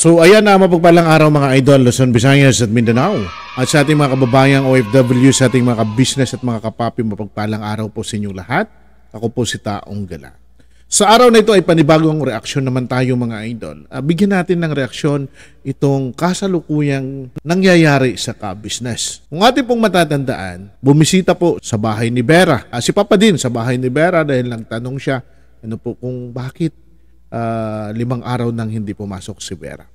So ayan na mapagpalang araw mga idol, Luzon, Visayas at Mindanao. At sa ating mga kababayang OFW, sa ating mga business at mga kapapi, mapagpalang araw po sa inyong lahat. Ako po si Taong Gala. Sa araw na ito ay panibagong reaksyon naman tayo mga idol. Uh, bigyan natin ng reaksyon itong kasalukuyang nangyayari sa ka-business. Kung ating pong matatandaan, bumisita po sa bahay ni Vera. Uh, si Papa din sa bahay ni Vera dahil nagtanong siya ano po kung bakit uh, limang araw nang hindi pumasok si Vera.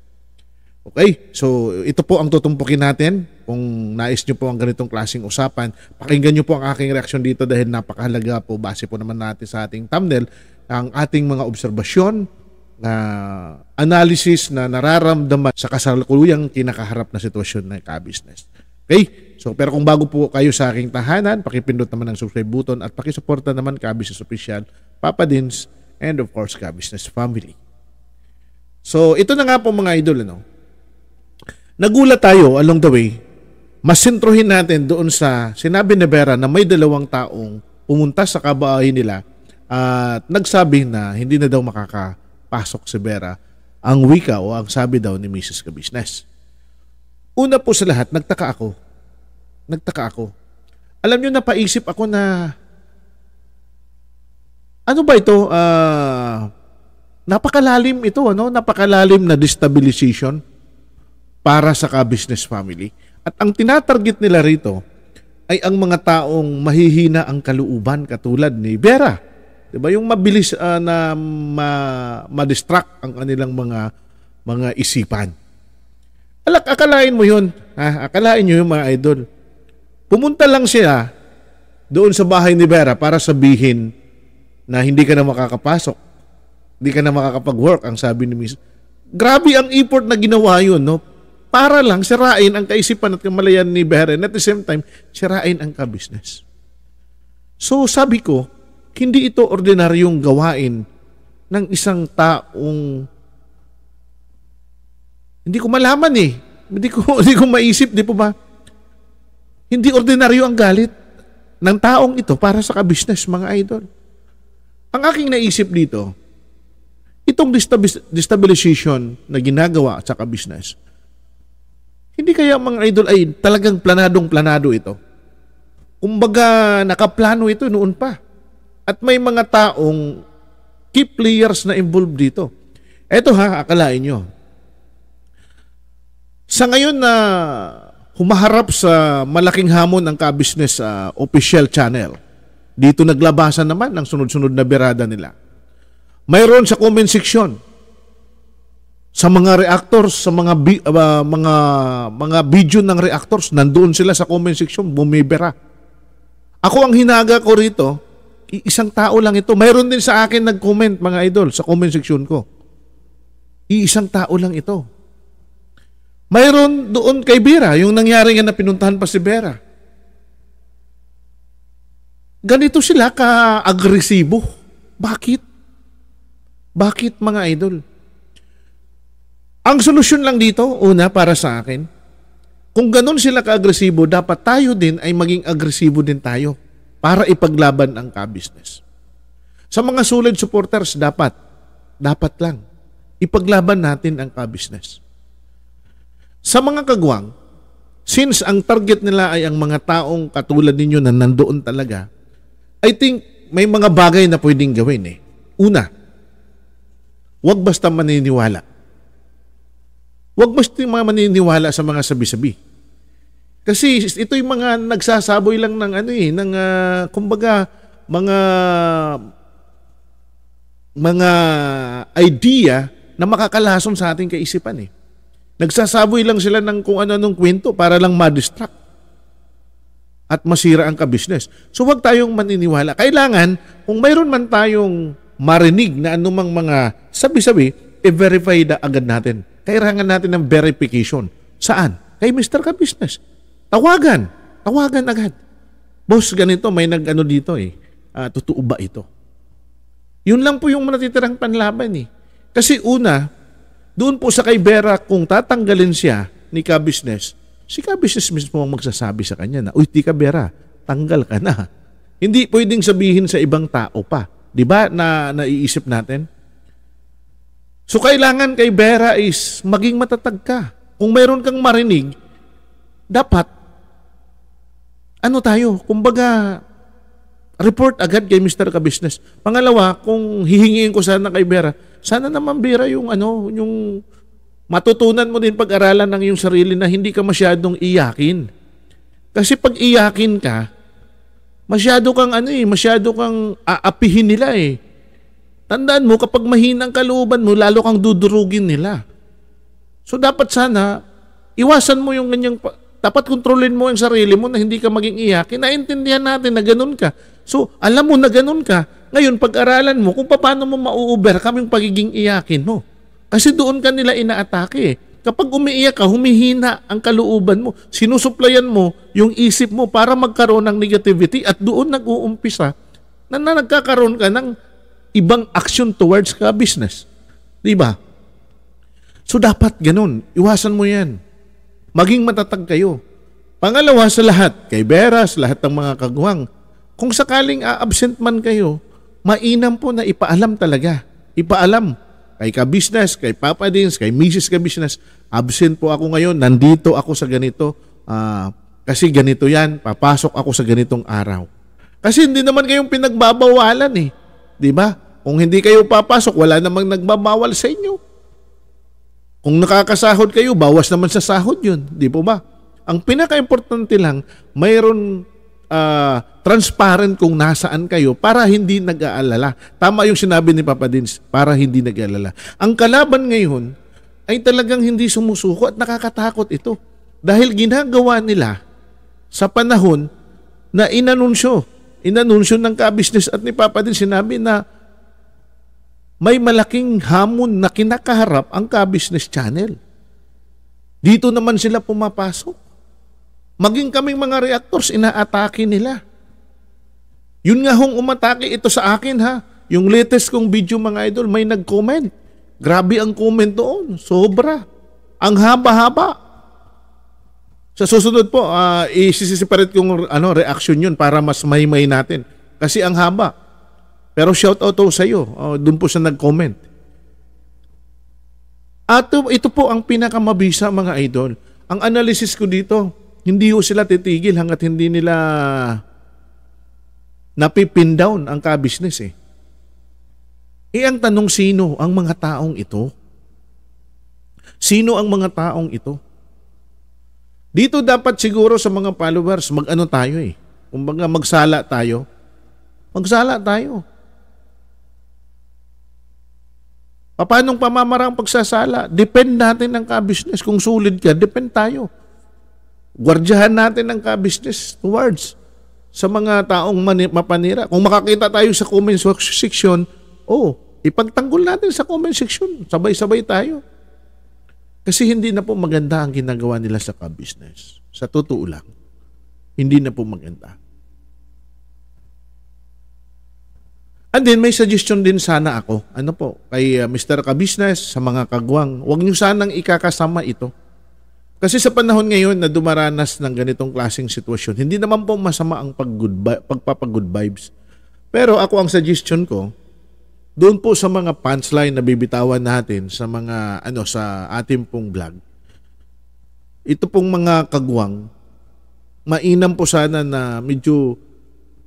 Okay, so ito po ang tutumpukin natin. Kung nais nyo po ang ganitong klaseng usapan, pakinggan nyo po ang aking reaksyon dito dahil napakahalaga po base po naman natin sa ating thumbnail ang ating mga obserbasyon na uh, analysis na nararamdaman sa kasalukuyang kinakaharap na sitwasyon ng ka-business. Okay? So, pero kung bago po kayo sa aking tahanan, pakipindot naman ang subscribe button at pakisuporta naman ka-business official, Papa Dins, and of course ka business family. So ito na nga po mga idol ano. Nagulat tayo along the way. Masintrohin natin doon sa sinabi ni Vera na may dalawang taong pumunta sa kabahay nila at nagsabi na hindi na daw makakapasok si Vera ang wika o ang sabi daw ni Mrs. Kabisnes. Una po sa lahat, nagtaka ako. Nagtaka ako. Alam nyo, napaisip ako na ano ba ito? Uh, napakalalim ito, ano? Napakalalim na destabilization para sa ka-business family. At ang tinatarget nila rito ay ang mga taong mahihina ang kaluuban katulad ni Vera. 'Di ba? Yung mabilis uh, na ma- ma-distract ang kanilang mga mga isipan. Alak akalain mo 'yun. Ha? Akalain niyo 'yung mga idol. Pumunta lang siya doon sa bahay ni Vera para sabihin na hindi ka na makakapasok, hindi ka na makakapag-work, ang sabi ni Miss. Grabe ang effort na ginawa yun, no? Para lang sirain ang kaisipan at kamalayan ni Beren. At the same time, sirain ang ka-business. So sabi ko, hindi ito ordinaryong gawain ng isang taong hindi ko malaman eh. Hindi ko, hindi ko maisip, di po ba? Hindi ordinaryo ang galit ng taong ito para sa ka-business, mga idol. Ang aking naisip dito, itong destabilization na ginagawa sa ka-business, hindi kaya mga idol ay talagang planadong-planado ito. Kumbaga, nakaplano ito noon pa. At may mga taong key players na involved dito. Ito ha, akalain nyo. Sa ngayon na humaharap sa malaking hamon ang ka-business uh, official channel, dito naglabasan naman ng sunod-sunod na birada nila. Mayroon sa comment section sa mga reactors, sa mga uh, mga mga video ng reactors, nandoon sila sa comment section bumibira. Ako ang hinaga ko rito, isang tao lang ito. Mayroon din sa akin nag-comment mga idol sa comment section ko. Iisang tao lang ito. Mayroon doon kay Vera, yung nangyari nga na pinuntahan pa si Vera ganito sila ka-agresibo. Bakit? Bakit mga idol? Ang solusyon lang dito, una para sa akin, kung ganun sila ka-agresibo, dapat tayo din ay maging agresibo din tayo para ipaglaban ang ka-business. Sa mga solid supporters, dapat, dapat lang, ipaglaban natin ang ka-business. Sa mga kagwang, since ang target nila ay ang mga taong katulad ninyo na nandoon talaga, I think may mga bagay na pwedeng gawin eh. Una, wag basta maniniwala. Wag basta mga maniniwala sa mga sabi-sabi. Kasi ito yung mga nagsasaboy lang ng ano eh, ng uh, kumbaga mga mga idea na makakalasom sa ating kaisipan eh. Nagsasaboy lang sila ng kung ano-anong kwento para lang ma-distract at masira ang ka-business. So wag tayong maniniwala. Kailangan, kung mayroon man tayong marinig na anumang mga sabi-sabi, i-verify na agad natin. Kailangan natin ng verification. Saan? Kay Mr. Ka-Business. Tawagan. Tawagan agad. Boss, ganito, may nag-ano dito eh. Uh, totoo ba ito? Yun lang po yung natitirang panlaban eh. Kasi una, doon po sa kay Vera, kung tatanggalin siya ni Ka-Business, si Kabises mismo ang magsasabi sa kanya na, Uy, Tika Vera, tanggal ka na. Hindi pwedeng sabihin sa ibang tao pa. Di ba na naiisip natin? So kailangan kay Vera is maging matatag ka. Kung mayroon kang marinig, dapat ano tayo? Kumbaga, report agad kay Mr. Kabusiness. Pangalawa, kung hihingiin ko sana kay Vera, sana naman Vera yung ano, yung matutunan mo din pag-aralan ng iyong sarili na hindi ka masyadong iyakin. Kasi pag iyakin ka, masyado kang ano eh, masyado kang aapihin nila eh. Tandaan mo, kapag mahinang ang kalooban mo, lalo kang dudurugin nila. So dapat sana, iwasan mo yung ganyang, dapat kontrolin mo yung sarili mo na hindi ka maging iyakin. Naintindihan natin na ganun ka. So alam mo na ganun ka, ngayon pag-aralan mo kung paano mo ma-overcome yung pagiging iyakin mo. Kasi doon ka nila inaatake. Kapag umiiyak ka, humihina ang kalooban mo. Sinusuplayan mo yung isip mo para magkaroon ng negativity at doon nag-uumpisa na, na nagkakaroon ka ng ibang action towards ka business. Di ba? So dapat ganun. Iwasan mo yan. Maging matatag kayo. Pangalawa sa lahat, kay Beras, lahat ng mga kagwang, kung sakaling absent man kayo, mainam po na ipaalam talaga. Ipaalam kay ka-business, kay Papa Dins, kay Mrs. ka-business, absent po ako ngayon, nandito ako sa ganito, uh, kasi ganito yan, papasok ako sa ganitong araw. Kasi hindi naman kayong pinagbabawalan eh. Di ba? Kung hindi kayo papasok, wala namang nagbabawal sa inyo. Kung nakakasahod kayo, bawas naman sa sahod yun. Di po ba? Ang pinaka-importante lang, mayroon uh, transparent kung nasaan kayo para hindi nag-aalala. Tama yung sinabi ni Papa Dins, para hindi nag-aalala. Ang kalaban ngayon ay talagang hindi sumusuko at nakakatakot ito. Dahil ginagawa nila sa panahon na inanunsyo, inanunsyo ng ka-business at ni Papa Dins sinabi na may malaking hamon na kinakaharap ang ka-business channel. Dito naman sila pumapasok. Maging kaming mga reactors, inaatake nila. Yun nga hong umatake ito sa akin ha. Yung latest kong video mga idol, may nag-comment. Grabe ang comment doon. Sobra. Ang haba-haba. Sa susunod po, uh, ah, isisiparate kong ano, reaction yun para mas maymay natin. Kasi ang haba. Pero shout out sa iyo, uh, ah, doon po sa nag-comment. At ito po ang pinakamabisa mga idol. Ang analysis ko dito, hindi ho sila titigil hanggat hindi nila napipin down ang ka-business eh. E ang tanong sino ang mga taong ito? Sino ang mga taong ito? Dito dapat siguro sa mga followers, mag-ano tayo eh. Kumbaga magsala tayo. Magsala tayo. Paano pamamarang pagsasala? Depend natin ng ka-business. Kung sulit ka, depend tayo. Gwardyahan natin ang ka-business towards sa mga taong mani- mapanira. Kung makakita tayo sa comment section, oh, ipagtanggol natin sa comment section. Sabay-sabay tayo. Kasi hindi na po maganda ang ginagawa nila sa ka-business. Sa totoo lang, hindi na po maganda. And then may suggestion din sana ako. Ano po? Kay uh, Mr. Kabisnes, sa mga kagwang, huwag niyo sanang ikakasama ito kasi sa panahon ngayon na dumaranas ng ganitong klaseng sitwasyon, hindi naman po masama ang pag -good vibes. Pero ako ang suggestion ko, doon po sa mga punchline na bibitawan natin sa mga ano sa ating pong vlog. Ito pong mga kagwang mainam po sana na medyo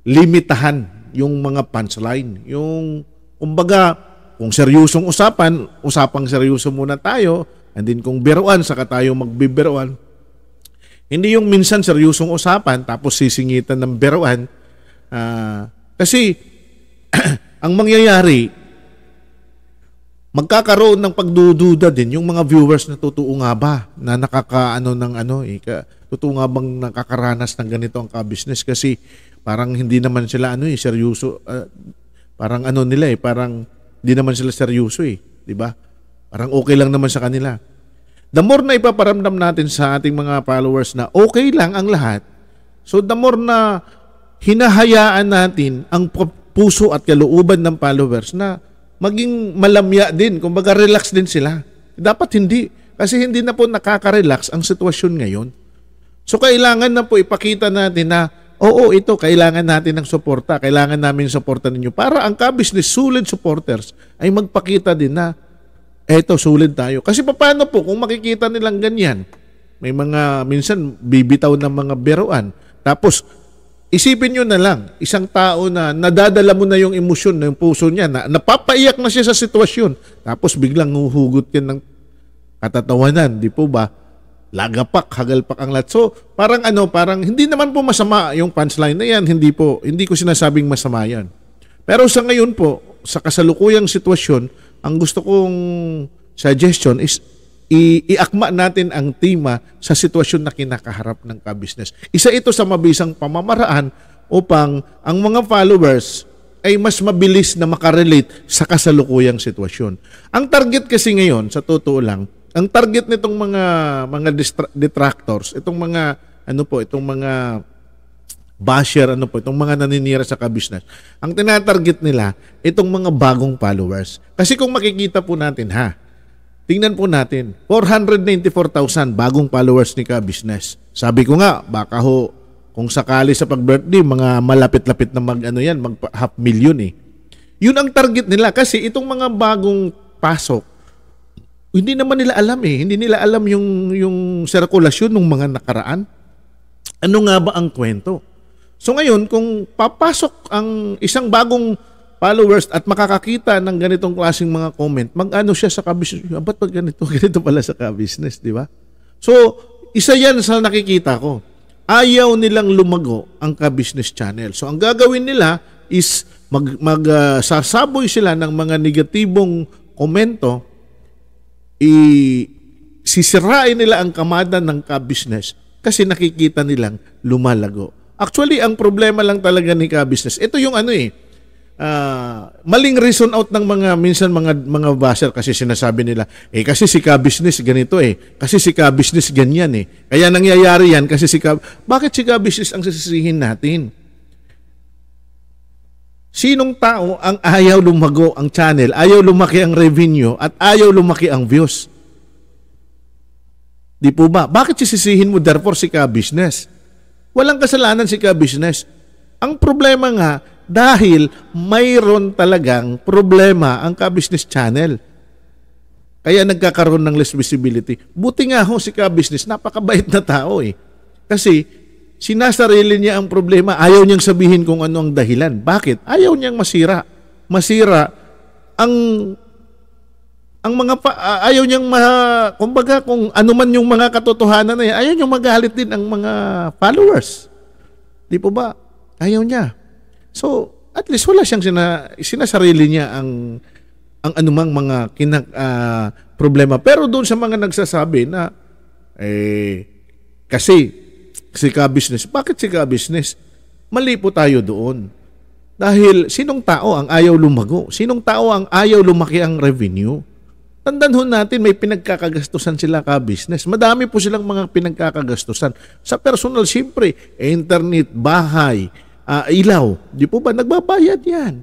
limitahan yung mga punchline. Yung kumbaga kung seryosong usapan, usapang seryoso muna tayo And then kung biruan, saka tayo magbibiruan. Hindi yung minsan seryosong usapan, tapos sisingitan ng biruan. Uh, kasi, ang mangyayari, magkakaroon ng pagdududa din yung mga viewers na totoo nga ba na nakakaano ng ano eh, ka, totoo nga bang nakakaranas ng ganito ang ka-business kasi parang hindi naman sila ano eh seryoso uh, parang ano nila eh parang hindi naman sila seryoso eh di ba Parang okay lang naman sa kanila. The more na ipaparamdam natin sa ating mga followers na okay lang ang lahat, so the more na hinahayaan natin ang puso at kalooban ng followers na maging malamya din, kumbaga relax din sila. Dapat hindi, kasi hindi na po nakaka-relax ang sitwasyon ngayon. So kailangan na po ipakita natin na oo, ito, kailangan natin ng suporta. Kailangan namin suporta ninyo para ang ka-business solid supporters ay magpakita din na eto sulit tayo. Kasi paano po kung makikita nilang ganyan, may mga minsan bibitaw ng mga biruan. Tapos isipin nyo na lang, isang tao na nadadala mo na yung emosyon ng puso niya, na napapaiyak na siya sa sitwasyon, tapos biglang huhugot yan ng katatawanan, di po ba? Lagapak, hagalpak ang lahat. So, parang ano, parang hindi naman po masama yung punchline na yan, hindi po, hindi ko sinasabing masama yan. Pero sa ngayon po, sa kasalukuyang sitwasyon, ang gusto kong suggestion is i- iakma natin ang tema sa sitwasyon na kinakaharap ng ka-business. Isa ito sa mabisang pamamaraan upang ang mga followers ay mas mabilis na makarelate sa kasalukuyang sitwasyon. Ang target kasi ngayon, sa totoo lang, ang target nitong mga mga detractors, itong mga ano po, itong mga basher, ano po, itong mga naninira sa kabisnes. Ang tinatarget nila, itong mga bagong followers. Kasi kung makikita po natin ha, tingnan po natin, 494,000 bagong followers ni kabisnes. Sabi ko nga, baka ho, kung sakali sa pag-birthday, mga malapit-lapit na mag, ano yan, mag half million eh. Yun ang target nila kasi itong mga bagong pasok, hindi naman nila alam eh. Hindi nila alam yung, yung sirkulasyon ng mga nakaraan. Ano nga ba ang kwento? So ngayon, kung papasok ang isang bagong followers at makakakita ng ganitong klaseng mga comment, mag-ano siya sa kabisnes. Ah, ba't pag ganito? Ganito pala sa kabisnes, di ba? So, isa yan sa nakikita ko. Ayaw nilang lumago ang kabisnes channel. So, ang gagawin nila is mag, mag uh, sasaboy sila ng mga negatibong komento, i sisirain nila ang kamada ng kabisnes kasi nakikita nilang lumalago Actually, ang problema lang talaga ni ka business. Ito yung ano eh, uh, maling reason out ng mga minsan mga mga basher kasi sinasabi nila eh kasi si ka business ganito eh kasi si ka business ganyan eh kaya nangyayari yan kasi si ka bakit si ka business ang sisisihin natin Sinong tao ang ayaw lumago ang channel, ayaw lumaki ang revenue at ayaw lumaki ang views? Di po ba? Bakit sisisihin mo therefore si ka business? Walang kasalanan si ka-business. Ang problema nga, dahil mayroon talagang problema ang ka-business channel. Kaya nagkakaroon ng less visibility. Buti nga ho si ka-business, napakabait na tao eh. Kasi sinasarili niya ang problema, ayaw niyang sabihin kung ano ang dahilan. Bakit? Ayaw niyang masira. Masira ang ang mga pa, uh, ayaw niyang ma, kumbaga kung ano man yung mga katotohanan na yan, ayaw niyang magalit din ang mga followers. Di po ba? Ayaw niya. So, at least wala siyang sina, sinasarili niya ang ang anumang mga kinak, uh, problema. Pero doon sa mga nagsasabi na eh kasi si ka business, bakit si ka business? Mali po tayo doon. Dahil sinong tao ang ayaw lumago? Sinong tao ang ayaw lumaki ang revenue? Tandaan ho natin, may pinagkakagastusan sila ka-business. Madami po silang mga pinagkakagastusan. Sa personal, siyempre, internet, bahay, uh, ilaw. Di po ba? Nagbabayad yan.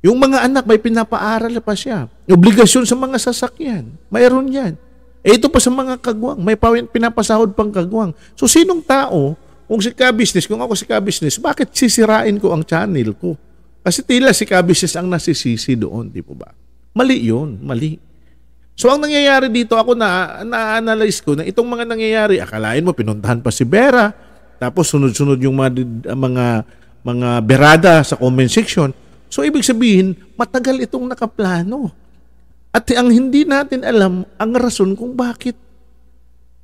Yung mga anak, may pinapaaral pa siya. Obligasyon sa mga sasakyan. Mayroon yan. Eh ito pa sa mga kagwang. May pinapasahod pang kagwang. So sinong tao, kung si ka-business, kung ako si ka-business, bakit sisirain ko ang channel ko? Kasi tila si ka-business ang nasisisi doon, di po ba? Mali yun, mali. So ang nangyayari dito, ako na na-analyze ko na itong mga nangyayari, akalain mo pinuntahan pa si Vera, tapos sunod-sunod yung mga mga mga berada sa comment section. So ibig sabihin, matagal itong nakaplano. At ang hindi natin alam ang rason kung bakit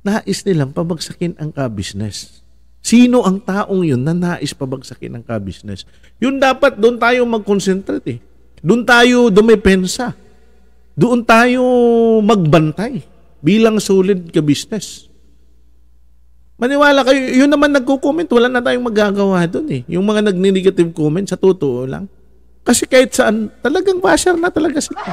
nais nilang pabagsakin ang ka-business. Sino ang taong yun na nais pabagsakin ang ka-business? Yun dapat doon tayo mag-concentrate eh. Doon tayo dumepensa. Doon tayo magbantay bilang solid ka business. Maniwala kayo, yun naman nagko-comment, wala na tayong magagawa doon eh. Yung mga nagni-negative comment, sa totoo lang. Kasi kahit saan, talagang basher na talaga sila.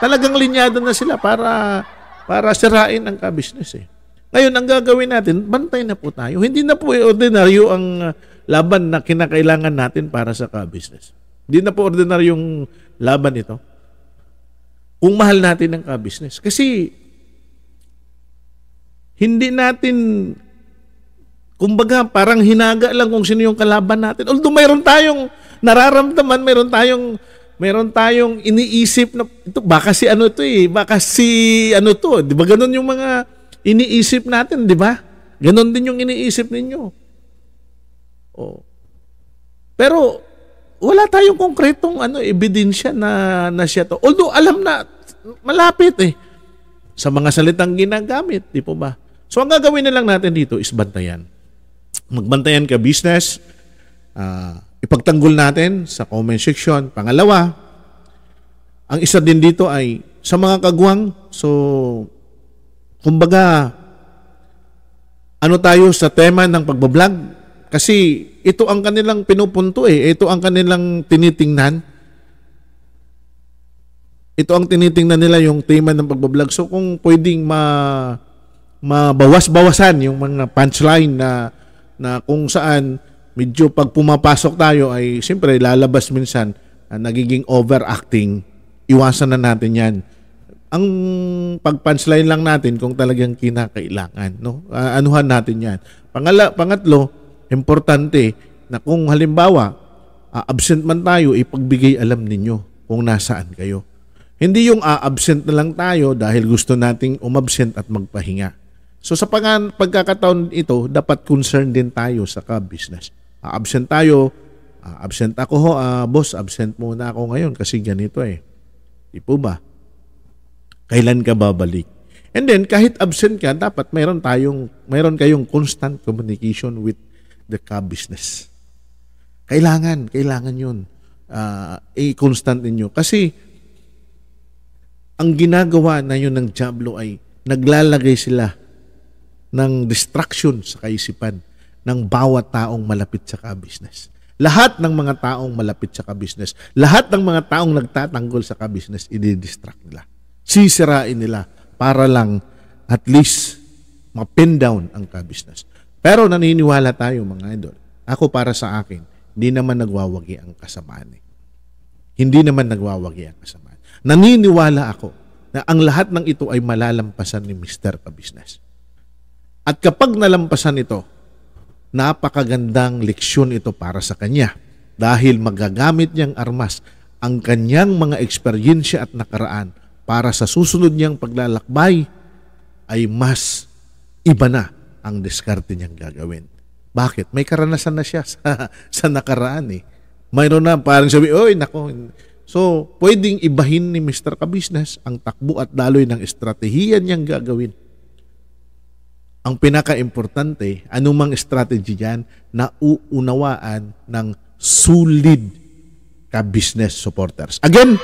Talagang linyada na sila para para sirain ang ka-business eh. Ngayon, ang gagawin natin, bantay na po tayo. Hindi na po eh, ordinaryo ang ah, laban na kinakailangan natin para sa ka-business. Hindi na po yung laban ito. Kung mahal natin ang ka-business. Kasi hindi natin kumbaga parang hinaga lang kung sino yung kalaban natin. Although mayroon tayong nararamdaman, mayroon tayong meron tayong iniisip na ito baka si ano to eh, baka si ano to, 'di ba ganun yung mga iniisip natin, 'di ba? Ganun din yung iniisip ninyo. Oh. Pero wala tayong konkretong ano ebidensya na na siya to. Although alam na malapit eh sa mga salitang ginagamit, di po ba? So ang gagawin na lang natin dito is bantayan. Magbantayan ka business, uh, ipagtanggol natin sa comment section. Pangalawa, ang isa din dito ay sa mga kagwang, so kumbaga ano tayo sa tema ng pagbablog, kasi ito ang kanilang pinupunto eh. Ito ang kanilang tinitingnan. Ito ang tinitingnan nila yung tema ng pagbablog. So kung pwedeng ma mabawas-bawasan yung mga punchline na na kung saan medyo pag pumapasok tayo ay siyempre lalabas minsan na nagiging overacting. Iwasan na natin 'yan. Ang pag-punchline lang natin kung talagang kinakailangan, no? anuhan natin 'yan. Pangala, pangatlo, Importante na kung halimbawa uh, absent man tayo, ipagbigay alam ninyo kung nasaan kayo. Hindi yung uh, absent na lang tayo dahil gusto nating umabsent at magpahinga. So sa pag- pagkakataon ito, dapat concerned din tayo sa ka-business. Uh, absent tayo, uh, absent ako ho, uh, boss, absent muna ako ngayon kasi ganito eh. Di po ba? Kailan ka babalik? And then kahit absent ka, dapat mayroon tayong mayroon kayong constant communication with the cab business. Kailangan, kailangan yun. Uh, i-constant ninyo. Kasi, ang ginagawa na yun ng Diablo ay naglalagay sila ng distraction sa kaisipan ng bawat taong malapit sa ka-business. Lahat ng mga taong malapit sa ka-business, lahat ng mga taong nagtatanggol sa ka-business, ididistract nila. Sisirain nila para lang at least ma down ang ka-business. Pero naniniwala tayo mga idol. Ako para sa akin, hindi naman nagwawagi ang kasamaan. Eh. Hindi naman nagwawagi ang kasamaan. Naniniwala ako na ang lahat ng ito ay malalampasan ni Mr. Kabisnes. At kapag nalampasan ito, napakagandang leksyon ito para sa kanya dahil magagamit niyang armas ang kanyang mga eksperyensya at nakaraan para sa susunod niyang paglalakbay ay mas iba na ang diskarte niyang gagawin. Bakit? May karanasan na siya sa, sa nakaraan eh. Mayroon na parang sabi, oy nako. So, pwedeng ibahin ni Mr. Kabisnes ang takbo at daloy ng estratehiya niyang gagawin. Ang pinaka-importante, anumang strategy diyan na uunawaan ng solid ka-business supporters. Again,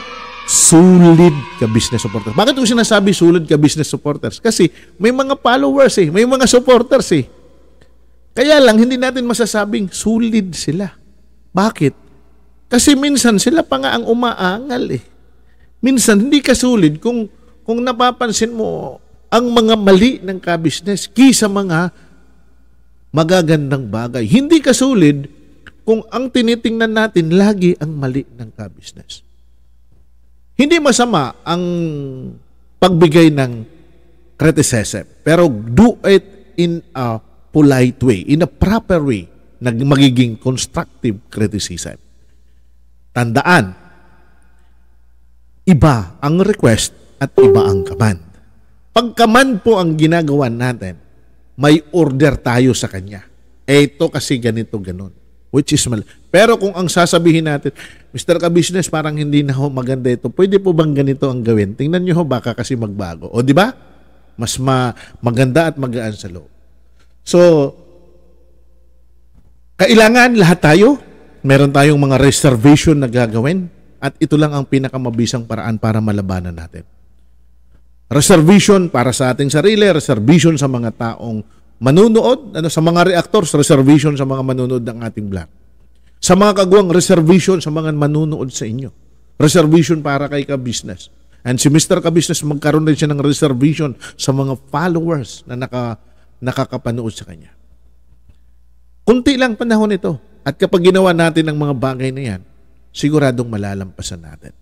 solid ka business supporters. Bakit ko sinasabi solid ka business supporters? Kasi may mga followers eh, may mga supporters eh. Kaya lang hindi natin masasabing solid sila. Bakit? Kasi minsan sila pa nga ang umaangal eh. Minsan hindi ka solid kung kung napapansin mo ang mga mali ng ka-business kisa mga magagandang bagay. Hindi ka solid kung ang tinitingnan natin lagi ang mali ng ka-business. Hindi masama ang pagbigay ng criticism. Pero do it in a polite way, in a proper way na magiging constructive criticism. Tandaan, iba ang request at iba ang command. Pagkaman po ang ginagawa natin, may order tayo sa kanya. Eto kasi ganito ganun which is mali. Pero kung ang sasabihin natin, Mr. ka parang hindi na ho maganda ito. Pwede po bang ganito ang gawin? Tingnan nyo ho, baka kasi magbago. O, di ba? Mas ma maganda at magaan sa loob. So, kailangan lahat tayo. Meron tayong mga reservation na gagawin. At ito lang ang pinakamabisang paraan para malabanan natin. Reservation para sa ating sarili, reservation sa mga taong manunood ano sa mga reactors reservation sa mga manunood ng ating vlog sa mga kagawang reservation sa mga manunood sa inyo reservation para kay ka business and si Mr. Ka Business magkaroon din siya ng reservation sa mga followers na naka nakakapanood sa kanya kunti lang panahon ito at kapag ginawa natin ang mga bagay na yan siguradong malalampasan natin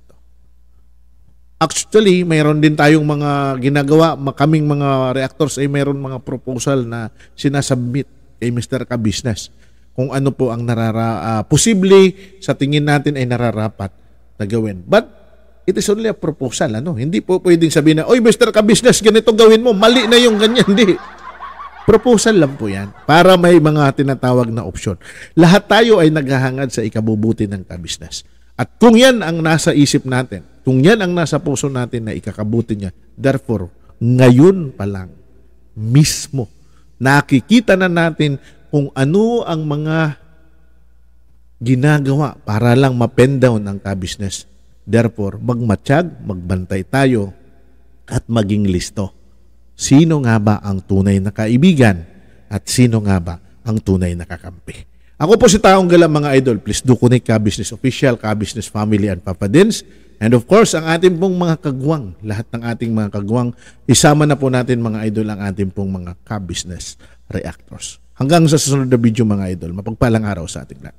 Actually, mayroon din tayong mga ginagawa, kaming mga reactors ay mayroon mga proposal na sinasubmit kay Mr. ka kung ano po ang narara uh, posible sa tingin natin ay nararapat na gawin. But it is only a proposal, ano? Hindi po pwedeng sabihin na, "Oy, Mr. ka ganito gawin mo. Mali na 'yung ganyan." Hindi. Proposal lang po 'yan para may mga tinatawag na opsyon. Lahat tayo ay naghahangad sa ikabubuti ng ka at kung yan ang nasa isip natin, kung yan ang nasa puso natin na ikakabuti niya, therefore, ngayon pa lang, mismo, nakikita na natin kung ano ang mga ginagawa para lang mapendown ang ka-business. Therefore, magmatsyag, magbantay tayo at maging listo. Sino nga ba ang tunay na kaibigan at sino nga ba ang tunay na kakampi? Ako po si Taong Galang mga idol. Please do connect ka business official, ka business family and Papa Dins. And of course, ang ating pong mga kagwang, lahat ng ating mga kagwang, isama na po natin mga idol ang ating pong mga ka-business reactors. Hanggang sa susunod na video mga idol, mapagpalang araw sa ating lahat.